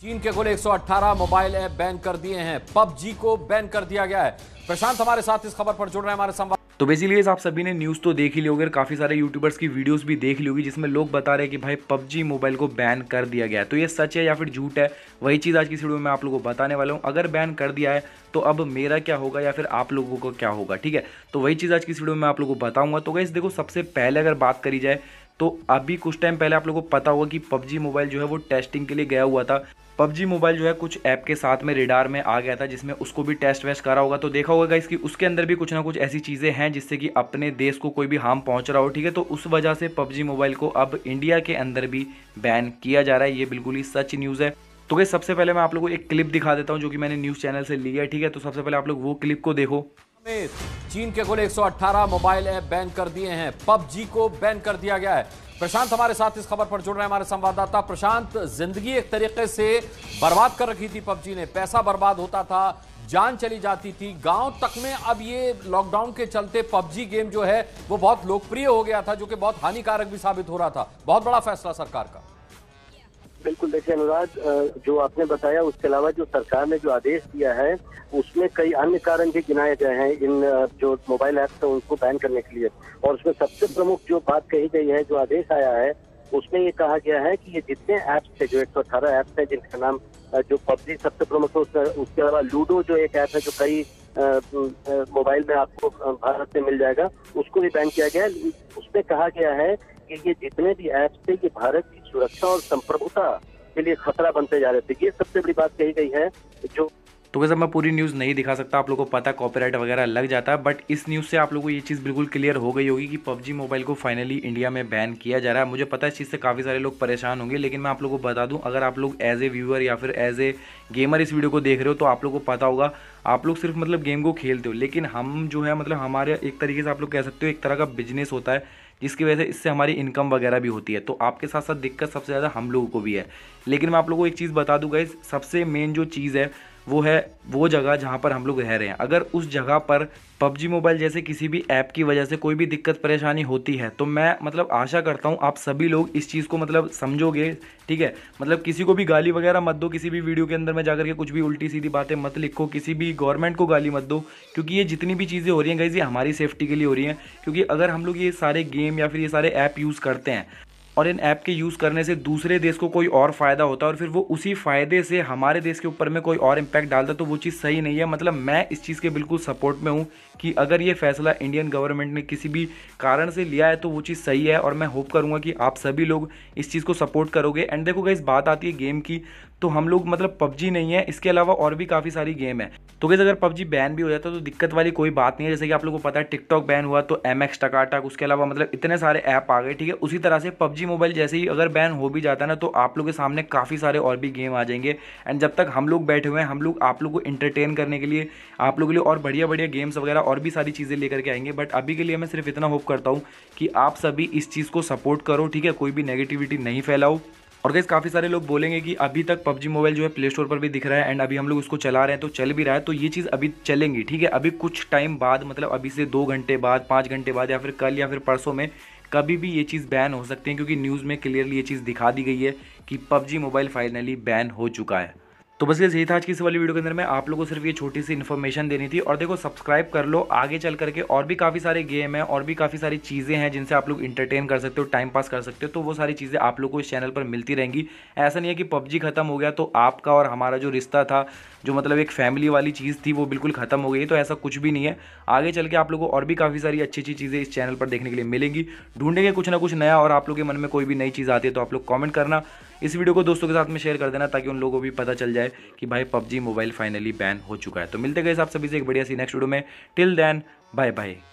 चीन के कुल 118 मोबाइल ऐप बैन कर दिए हैं पबजी को बैन कर दिया गया है प्रशांत हमारे साथ इस खबर पर जुड़ रहे हैं हमारे संवाद तो बेसिकली आप सभी ने न्यूज़ तो देख ही ली होगी और काफ़ी सारे यूट्यूबर्स की वीडियोस भी देख ली होगी जिसमें लोग बता रहे हैं कि भाई पबजी मोबाइल को बैन कर दिया गया है तो ये सच है या फिर झूठ है वही चीज़ आज की वीडियो में आप लोगों को बताने वाला हूँ अगर बैन कर दिया है तो अब मेरा क्या होगा या फिर आप लोगों को क्या होगा ठीक है तो वही चीज़ आज की वीडियो में आप लोगों को बताऊँगा तो वैसे देखो सबसे पहले अगर बात करी जाए तो अभी कुछ टाइम पहले आप लोगों को पता होगा कि पबजी मोबाइल जो है वो टेस्टिंग के लिए गया हुआ था पबजी मोबाइल जो है कुछ ऐप के साथ में रेडार में आ गया था जिसमें उसको भी टेस्ट वेस्ट करा होगा तो देखा होगा इसकी उसके अंदर भी कुछ ना कुछ ऐसी चीज़ें हैं जिससे कि अपने देश को कोई भी हार्म पहुंच रहा हो ठीक है तो उस वजह से पबजी मोबाइल को अब इंडिया के अंदर भी बैन किया जा रहा है ये बिल्कुल ही सच न्यूज़ है तो भाई सबसे पहले मैं आप लोगों को एक क्लिप दिखा देता हूँ जो कि मैंने न्यूज़ चैनल से लिया है ठीक है तो सबसे पहले आप लोग वो क्लिप को देखो चीन के कुल 118 मोबाइल ऐप बैन कर दिए हैं पबजी को बैन कर दिया गया है प्रशांत हमारे साथ इस खबर पर जुड़ रहे हैं हमारे संवाददाता प्रशांत जिंदगी एक तरीके से बर्बाद कर रखी थी पबजी ने पैसा बर्बाद होता था जान चली जाती थी गांव तक में अब ये लॉकडाउन के चलते पबजी गेम जो है वो बहुत लोकप्रिय हो गया था जो कि बहुत हानिकारक भी साबित हो रहा था बहुत बड़ा फैसला सरकार का बिल्कुल देखिए अनुराग जो आपने बताया उसके अलावा जो सरकार ने जो आदेश दिया है उसमें कई अन्य कारण भी गिनाए गए हैं इन जो मोबाइल ऐप्स है उनको बैन करने के लिए और उसमें सबसे प्रमुख जो बात कही गई है जो आदेश आया है उसमें ये कहा गया है कि ये जितने ऐप्स थे जो एक सौ अठारह ऐप्स है जिनका नाम जो पबजी सबसे प्रमुख है उसके अलावा लूडो जो एक ऐप है जो कई मोबाइल में आपको भारत में मिल जाएगा उसको भी बैन किया गया है उसमें कहा गया है कि ये जितने भी ऐप्स थे ये भारत सुरक्षा और संप्रभुता के लिए खतरा बनते जा रहे थे ये सबसे बड़ी बात कही गई है जो तो वैसे मैं पूरी न्यूज़ नहीं दिखा सकता आप लोगों को पता कॉपीराइट वगैरह लग जाता है बट इस न्यूज़ से आप लोगों को ये चीज़ बिल्कुल क्लियर हो गई होगी कि पबजी मोबाइल को फाइनली इंडिया में बैन किया जा रहा है मुझे पता है इस चीज़ से काफ़ी सारे लोग परेशान होंगे लेकिन मैं आप लोगों को बता दूं अगर आप लोग एज ए व्यूअर या फिर एज ए गेमर इस वीडियो को देख रहे हो तो आप लोग को पता होगा आप लोग सिर्फ मतलब गेम को खेलते हो लेकिन हम जो है मतलब हमारे एक तरीके से आप लोग कह सकते हो एक तरह का बिजनेस होता है जिसकी वजह से इससे हमारी इनकम वगैरह भी होती है तो आपके साथ साथ दिक्कत सबसे ज़्यादा हम लोगों को भी है लेकिन मैं आप लोगों को एक चीज़ बता दूँगा इस सबसे मेन जो चीज़ है वो है वो जगह जहाँ पर हम लोग रह रहे हैं अगर उस जगह पर पबजी मोबाइल जैसे किसी भी ऐप की वजह से कोई भी दिक्कत परेशानी होती है तो मैं मतलब आशा करता हूँ आप सभी लोग इस चीज़ को मतलब समझोगे ठीक है मतलब किसी को भी गाली वगैरह मत दो किसी भी वीडियो के अंदर में जाकर के कुछ भी उल्टी सीधी बातें मत लिखो किसी भी गवर्नमेंट को गाली मत दो क्योंकि ये जितनी भी चीज़ें हो रही हैं गई ये हमारी सेफ्टी के लिए हो रही हैं क्योंकि अगर हम लोग ये सारे गेम या फिर ये सारे ऐप यूज़ करते हैं और इन ऐप के यूज़ करने से दूसरे देश को कोई और फ़ायदा होता है और फिर वो उसी फ़ायदे से हमारे देश के ऊपर में कोई और इम्पैक्ट डालता तो वो चीज़ सही नहीं है मतलब मैं इस चीज़ के बिल्कुल सपोर्ट में हूँ कि अगर ये फैसला इंडियन गवर्नमेंट ने किसी भी कारण से लिया है तो वो चीज़ सही है और मैं होप करूँगा कि आप सभी लोग इस चीज़ को सपोर्ट करोगे एंड देखो इस बात आती है गेम की तो हम लोग मतलब पबजी नहीं है इसके अलावा और भी काफ़ी सारी गेम है तो कैसे अगर पबजी बैन भी हो जाता है तो दिक्कत वाली कोई बात नहीं है जैसे कि आप लोगों को पता है टिकटॉक बैन हुआ तो एम एक्स टकाटक उसके अलावा मतलब इतने सारे ऐप आ गए ठीक है उसी तरह से पबजी मोबाइल जैसे ही अगर बैन हो भी जाता है ना तो आप लोग के सामने काफ़ी सारे और भी गेम आ जाएंगे एंड जब तक हम लोग बैठे हुए हैं हम लोग आप लोग को इंटरटेन करने के लिए आप लोगों के लिए और बढ़िया बढ़िया गेम्स वगैरह और भी सारी चीज़ें लेकर के आएंगे बट अभी के लिए मैं सिर्फ इतना होप करता हूँ कि आप सभी इस चीज़ को सपोर्ट करो ठीक है कोई भी नेगेटिविटी नहीं फैलाओ और गैस काफ़ी सारे लोग बोलेंगे कि अभी तक पबजी मोबाइल जो है प्ले स्टोर पर भी दिख रहा है एंड अभी हम लोग उसको चला रहे हैं तो चल भी रहा है तो ये चीज़ अभी चलेंगी ठीक है अभी कुछ टाइम बाद मतलब अभी से दो घंटे बाद पाँच घंटे बाद या फिर कल या फिर परसों में कभी भी ये चीज़ बैन हो सकती है क्योंकि न्यूज़ में क्लियरली ये चीज़ दिखा दी गई है कि पबजी मोबाइल फाइनली बैन हो चुका है तो बस ये यही था आज की इस वाली वीडियो के अंदर में आप लोगों को सिर्फ ये छोटी सी इन्फॉर्मेशन देनी थी और देखो सब्सक्राइब कर लो आगे चल करके और भी काफ़ी सारे गेम है और भी काफ़ी सारी चीज़ें हैं जिनसे आप लोग इंटरटेन कर सकते हो टाइम पास कर सकते हो तो वो सारी चीज़ें आप लोग को इस चैनल पर मिलती रहेंगी ऐसा नहीं है कि पबजी खत्म हो गया तो आपका और हमारा जो रिश्ता था जो मतलब एक फैमिली वाली चीज़ थी वो बिल्कुल ख़त्म हो गई तो ऐसा कुछ भी नहीं है आगे चल के आप लोग को और भी काफ़ी सारी अच्छी अच्छी चीज़ें इस चैनल पर देखने के लिए मिलेंगी ढूंढेंगे कुछ ना कुछ नया और आप लोग के मन में कोई भी नई चीज़ आती है तो आप लोग कॉमेंट करना इस वीडियो को दोस्तों के साथ में शेयर कर देना ताकि उन लोगों को भी पता चल जाए कि भाई पबजी मोबाइल फाइनली बैन हो चुका है तो मिलते गए आप सभी से एक बढ़िया सी नेक्स्ट वीडियो में टिल देन बाय बाय